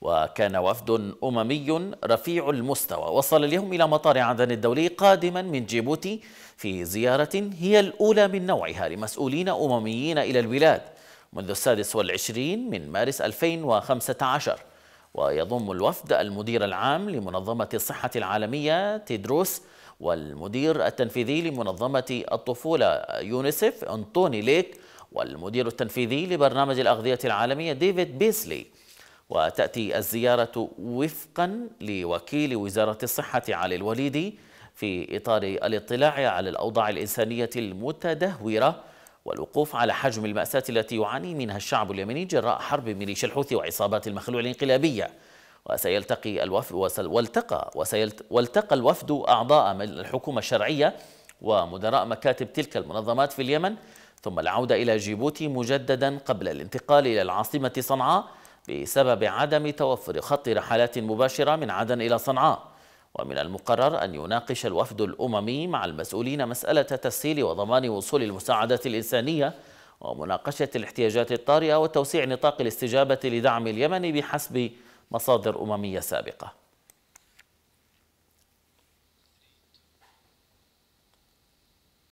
وكان وفد أممي رفيع المستوى وصل اليوم إلى مطار عدن الدولي قادما من جيبوتي في زيارة هي الأولى من نوعها لمسؤولين أمميين إلى البلاد منذ السادس والعشرين من مارس 2015 ويضم الوفد المدير العام لمنظمة الصحة العالمية تيدروس والمدير التنفيذي لمنظمة الطفولة يونيسف أنطوني ليك والمدير التنفيذي لبرنامج الأغذية العالمية ديفيد بيسلي وتأتي الزيارة وفقا لوكيل وزارة الصحة علي الوليدي في إطار الاطلاع على الأوضاع الإنسانية المتدهورة والوقوف على حجم المأساة التي يعاني منها الشعب اليمني جراء حرب ميليشيا الحوثي وعصابات المخلوع الانقلابية وسيلتقي الوفد والتقى والتقى الوفد أعضاء من الحكومة الشرعية ومدراء مكاتب تلك المنظمات في اليمن ثم العودة إلى جيبوتي مجددا قبل الانتقال إلى العاصمة صنعاء بسبب عدم توفر خط رحلات مباشرة من عدن إلى صنعاء ومن المقرر أن يناقش الوفد الأممي مع المسؤولين مسألة تسهيل وضمان وصول المساعدات الإنسانية ومناقشة الاحتياجات الطارئة وتوسيع نطاق الاستجابة لدعم اليمن بحسب مصادر أممية سابقة